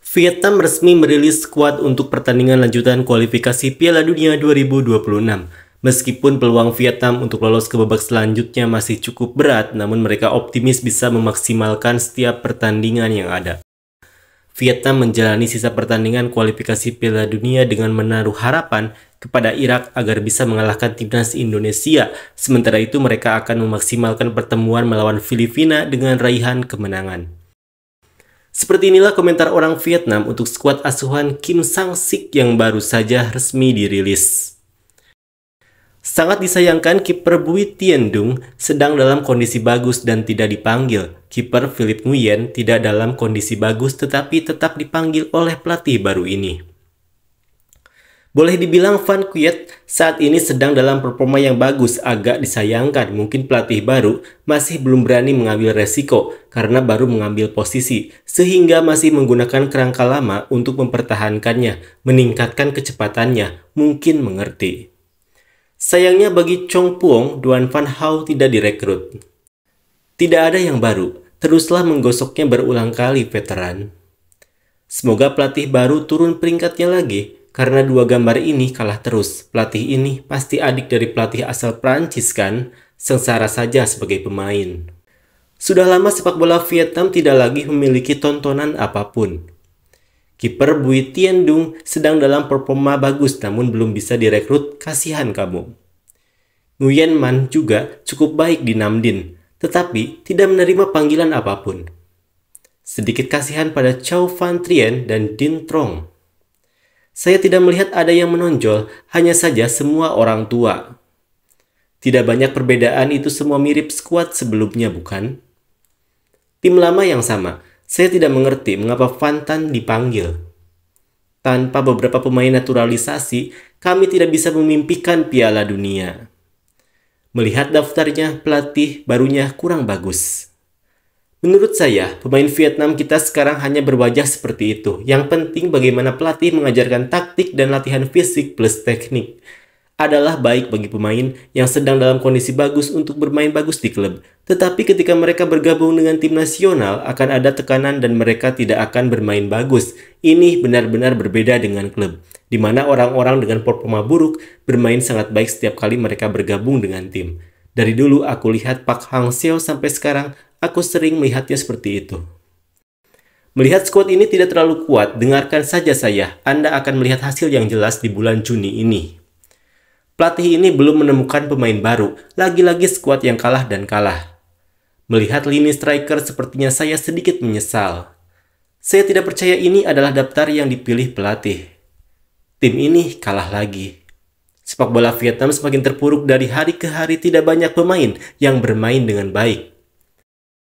Vietnam resmi merilis skuad untuk pertandingan lanjutan kualifikasi Piala Dunia 2026. Meskipun peluang Vietnam untuk lolos ke babak selanjutnya masih cukup berat, namun mereka optimis bisa memaksimalkan setiap pertandingan yang ada. Vietnam menjalani sisa pertandingan kualifikasi Piala Dunia dengan menaruh harapan kepada Irak agar bisa mengalahkan timnas Indonesia. Sementara itu mereka akan memaksimalkan pertemuan melawan Filipina dengan raihan kemenangan. Seperti inilah komentar orang Vietnam untuk skuad asuhan Kim Sang-sik yang baru saja resmi dirilis. Sangat disayangkan kiper Bui Dung sedang dalam kondisi bagus dan tidak dipanggil. Kiper Philip Nguyen tidak dalam kondisi bagus tetapi tetap dipanggil oleh pelatih baru ini. Boleh dibilang Van Kuyat saat ini sedang dalam performa yang bagus, agak disayangkan mungkin pelatih baru masih belum berani mengambil resiko karena baru mengambil posisi, sehingga masih menggunakan kerangka lama untuk mempertahankannya, meningkatkan kecepatannya, mungkin mengerti. Sayangnya bagi Chong Puong, Duan Van Hao tidak direkrut. Tidak ada yang baru, teruslah menggosoknya berulang kali veteran. Semoga pelatih baru turun peringkatnya lagi, karena dua gambar ini kalah terus, pelatih ini pasti adik dari pelatih asal Prancis kan? Sengsara saja sebagai pemain. Sudah lama sepak bola Vietnam tidak lagi memiliki tontonan apapun. Kiper Bui Tien Dung sedang dalam performa bagus namun belum bisa direkrut, kasihan kamu. Nguyen Man juga cukup baik di Namdin, tetapi tidak menerima panggilan apapun. Sedikit kasihan pada Chow Van Trien dan Din Trong. Saya tidak melihat ada yang menonjol, hanya saja semua orang tua. Tidak banyak perbedaan itu semua mirip skuad sebelumnya bukan? Tim lama yang sama, saya tidak mengerti mengapa Fantan dipanggil. Tanpa beberapa pemain naturalisasi, kami tidak bisa memimpikan piala dunia. Melihat daftarnya, pelatih barunya kurang bagus. Menurut saya, pemain Vietnam kita sekarang hanya berwajah seperti itu. Yang penting bagaimana pelatih mengajarkan taktik dan latihan fisik plus teknik. Adalah baik bagi pemain yang sedang dalam kondisi bagus untuk bermain bagus di klub. Tetapi ketika mereka bergabung dengan tim nasional, akan ada tekanan dan mereka tidak akan bermain bagus. Ini benar-benar berbeda dengan klub, di mana orang-orang dengan performa buruk bermain sangat baik setiap kali mereka bergabung dengan tim. Dari dulu aku lihat Pak Hang Seo sampai sekarang Aku sering melihatnya seperti itu. Melihat squad ini tidak terlalu kuat, dengarkan saja saya, Anda akan melihat hasil yang jelas di bulan Juni ini. Pelatih ini belum menemukan pemain baru, lagi-lagi squad yang kalah dan kalah. Melihat lini striker sepertinya saya sedikit menyesal. Saya tidak percaya ini adalah daftar yang dipilih pelatih. Tim ini kalah lagi. Sepak bola Vietnam semakin terpuruk dari hari ke hari tidak banyak pemain yang bermain dengan baik.